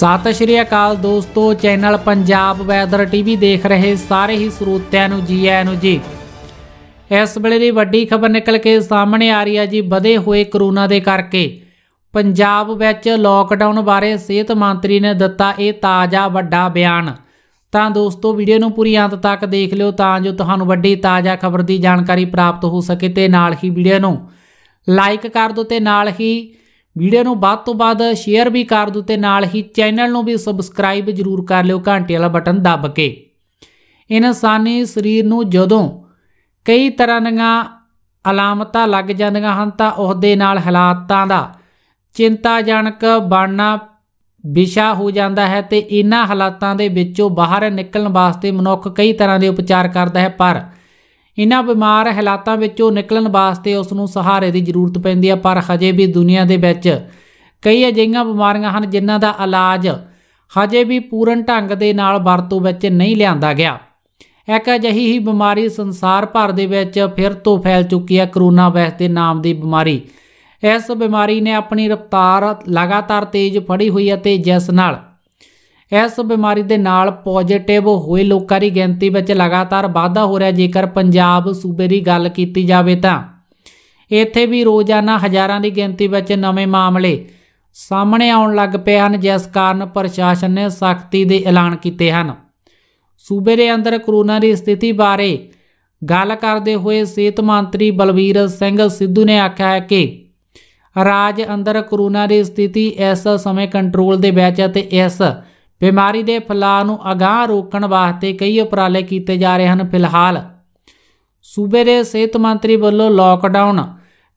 ਸਤਿ ਸ਼੍ਰੀ ਅਕਾਲ ਦੋਸਤੋ channel Punjab weather TV ਦੇਖ ਰਹੇ ਸਾਰੇ ਹੀ ਸਰੋਤਿਆਂ ਨੂੰ ਜੀ ਆਇਆਂ ਨੂੰ ਜੀ ਇਸ ਵੇਲੇ ਦੀ ਵੱਡੀ ਖਬਰ ਨਿਕਲ ਕੇ ਸਾਹਮਣੇ ਆ ਰਹੀ ਹੈ ਜੀ ਵਧੇ ਹੋਏ ਕਰੋਨਾ ਦੇ ਕਰਕੇ ਪੰਜਾਬ ਵਿੱਚ ਲੋਕਡਾਊਨ ਬਾਰੇ ਸਿਹਤ ਮੰਤਰੀ ਨੇ ਦਿੱਤਾ ਇਹ ਤਾਜ਼ਾ ਵੱਡਾ ਬਿਆਨ ਤਾਂ ਦੋਸਤੋ ਵੀਡੀਓ ਨੂੰ ਪੂਰੀ ਅੰਤ ਤੱਕ ਦੇਖ ਲਿਓ ਤਾਂ ਜੋ ਤੁਹਾਨੂੰ ਵੱਡੀ ਤਾਜ਼ਾ ਖਬਰ ਦੀ ਜਾਣਕਾਰੀ ਪ੍ਰਾਪਤ ਹੋ ਸਕੇ ਤੇ ਨਾਲ ਹੀ ਵੀਡੀਓ ਨੂੰ ਲਾਈਕ ਕਰ ਦਿਓ ਤੇ ਨਾਲ ਹੀ ਵੀਡੀਓ ਨੂੰ ਬਾਅਦ ਤੋਂ ਬਾਅਦ ਸ਼ੇਅਰ ਵੀ ਕਰ ਦਿਓ ਤੇ ਨਾਲ ਹੀ ਚੈਨਲ ਨੂੰ ਵੀ ਸਬਸਕ੍ਰਾਈਬ ਜ਼ਰੂਰ ਕਰ ਲਿਓ ਘੰਟੀ ਵਾਲਾ ਬਟਨ ਦਬ ਕੇ ਇਨਸਾਨੀ ਸਰੀਰ ਨੂੰ ਜਦੋਂ ਕਈ ਤਰ੍ਹਾਂ ਦੀਆਂ ਅਲਾਮਤਾਂ ਲੱਗ ਜਾਂਦੀਆਂ ਹਨ ਤਾਂ ਉਸ ਦੇ ਨਾਲ ਹਾਲਾਤਾਂ ਦਾ ਚਿੰਤਾਜਨਕ ਬਣਨਾ ਵਿਸ਼ਾ ਹੋ ਜਾਂਦਾ ਹੈ ਤੇ ਇਹਨਾਂ ਹਾਲਾਤਾਂ ਦੇ ਵਿੱਚੋਂ ਬਾਹਰ ਨਿਕਲਣ ਵਾਸਤੇ ਮਨੁੱਖ ਕਈ ਤਰ੍ਹਾਂ ਦੇ ਉਪਚਾਰ ਕਰਦਾ ਹੈ ਪਰ ਇਨ੍ਹਾਂ ਬਿਮਾਰ ਹਾਲਾਤਾਂ ਵਿੱਚੋਂ ਨਿਕਲਣ ਵਾਸਤੇ ਉਸ ਨੂੰ ਸਹਾਰੇ ਦੀ ਜ਼ਰੂਰਤ ਪੈਂਦੀ ਹੈ ਪਰ ਹਜੇ ਵੀ ਦੁਨੀਆ ਦੇ ਵਿੱਚ ਕਈ ਅਜਿਹੀਆਂ ਬਿਮਾਰੀਆਂ ਹਨ ਜਿਨ੍ਹਾਂ ਦਾ ਇਲਾਜ ਹਜੇ ਵੀ ਪੂਰਨ ਢੰਗ ਦੇ ਨਾਲ ਵਰਤੋਂ ਵਿੱਚ ਨਹੀਂ ਲਿਆਂਦਾ ਗਿਆ ਇੱਕ ਅਜਿਹੀ ਹੀ ਬਿਮਾਰੀ ਸੰਸਾਰ ਭਰ ਦੇ ਵਿੱਚ ਫਿਰ ਤੋਂ ਫੈਲ ਚੁੱਕੀ ਹੈ ਕਰੋਨਾ ਵਾਇਰਸ ਦੇ ਨਾਮ ਦੀ ਬਿਮਾਰੀ ਇਸ ਬਿਮਾਰੀ ਨੇ ਆਪਣੀ ਰਫ਼ਤਾਰ ਲਗਾਤਾਰ ਤੇਜ਼ ਫੜੀ ਹੋਈ ਹੈ ਤੇ ਜਿਸ ਨਾਲ ਇਸ ਬਿਮਾਰੀ ਦੇ ਨਾਲ ਪੋਜ਼ਿਟਿਵ ਹੋਏ ਲੋਕਾਂ ਦੀ ਗਿਣਤੀ ਵਿੱਚ ਲਗਾਤਾਰ ਵਾਧਾ ਹੋ ਰਿਹਾ ਜੇਕਰ ਪੰਜਾਬ ਸੂਬੇ ਦੀ ਗੱਲ ਕੀਤੀ ਜਾਵੇ ਤਾਂ ਇੱਥੇ ਵੀ ਰੋਜ਼ਾਨਾ ਹਜ਼ਾਰਾਂ ਦੀ ਗਿਣਤੀ ਵਿੱਚ ਨਵੇਂ ਮਾਮਲੇ ਸਾਹਮਣੇ ਆਉਣ ਲੱਗ ਪਏ ਹਨ ਜਿਸ ਕਾਰਨ ਪ੍ਰਸ਼ਾਸਨ ਨੇ ਸਖਤੀ ਦੇ ਐਲਾਨ ਕੀਤੇ ਹਨ ਸੂਬੇ ਦੇ ਅੰਦਰ ਕਰੋਨਾ ਦੀ ਸਥਿਤੀ ਬਾਰੇ ਗੱਲ ਕਰਦੇ ਹੋਏ ਸਿਹਤ ਮੰਤਰੀ ਬਲਵੀਰ ਸਿੰਘ ਸਿੱਧੂ ਨੇ ਆਖਿਆ ਹੈ ਕਿ ਰਾਜ ਅੰਦਰ ਕਰੋਨਾ ਦੀ ਸਥਿਤੀ ਇਸ ਸਮੇਂ ਕੰਟਰੋਲ ਦੇ ਵਿੱਚ ਹੈ ਤੇ ਇਸ ਬਿਮਾਰੀ ਦੇ ਫੈਲਾਅ ਨੂੰ ਅਗਾਹ ਰੋਕਣ ਵਾਸਤੇ ਕਈ ਉਪਰਾਲੇ ਕੀਤੇ ਜਾ ਰਹੇ ਹਨ ਫਿਲਹਾਲ ਸੂਬੇ ਦੇ ਸਿਹਤ ਮੰਤਰੀ ਵੱਲੋਂ ਲਾਕਡਾਊਨ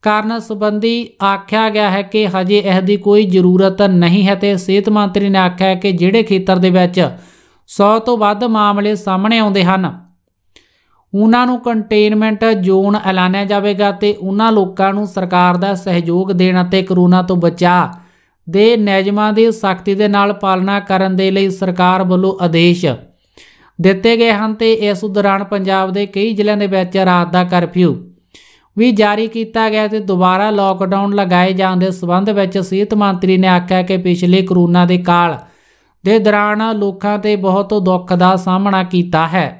ਕਾਰਨ ਸੰਬੰਧੀ ਆਖਿਆ ਗਿਆ ਹੈ ਕਿ ਹਜੇ ਇਸ ਦੀ ਕੋਈ ਜ਼ਰੂਰਤ ਨਹੀਂ ਹੈ ਤੇ ਸਿਹਤ ਮੰਤਰੀ ਨੇ ਆਖਿਆ ਕਿ ਜਿਹੜੇ ਖੇਤਰ ਦੇ ਵਿੱਚ 100 ਤੋਂ ਵੱਧ ਮਾਮਲੇ ਸਾਹਮਣੇ ਆਉਂਦੇ ਹਨ ਉਹਨਾਂ ਨੂੰ ਕੰਟੇਨਮੈਂਟ ਜ਼ੋਨ ਐਲਾਨਿਆ ਜਾਵੇਗਾ ਤੇ ਉਹਨਾਂ ਲੋਕਾਂ ਨੂੰ ਸਰਕਾਰ ਦਾ ਸਹਿਯੋਗ ਦੇਣ ਅਤੇ ਕਰੋਨਾ ਤੋਂ ਬਚਾਅ ਦੇ ਨਿਯਮਾਂ ਦੀ ਸਖਤੀ ਦੇ ਨਾਲ ਪਾਲਣਾ ਕਰਨ ਦੇ ਲਈ ਸਰਕਾਰ ਵੱਲੋਂ ਆਦੇਸ਼ ਦਿੱਤੇ ਗਏ ਹਨ ਤੇ ਇਸ ਦੌਰਾਨ ਪੰਜਾਬ ਦੇ ਕਈ ਜ਼ਿਲ੍ਹਿਆਂ ਦੇ ਵਿੱਚ ਰਾਤ ਦਾ ਕਰਫਿਊ ਵੀ ਜਾਰੀ ਕੀਤਾ ਗਿਆ ਤੇ ਦੁਬਾਰਾ ਲੋਕਡਾਊਨ ਲਗਾਏ ਜਾਣ ਦੇ ਸਬੰਧ ਵਿੱਚ ਸਿਹਤ ਮੰਤਰੀ ਨੇ ਆਖਿਆ ਕਿ ਪਿਛਲੇ ਕਰੋਨਾ ਦੇ ਕਾਲ ਦੇ ਦੌਰਾਨ ਲੋਕਾਂ ਤੇ ਬਹੁਤ ਦੁੱਖ ਦਾ ਸਾਹਮਣਾ ਕੀਤਾ ਹੈ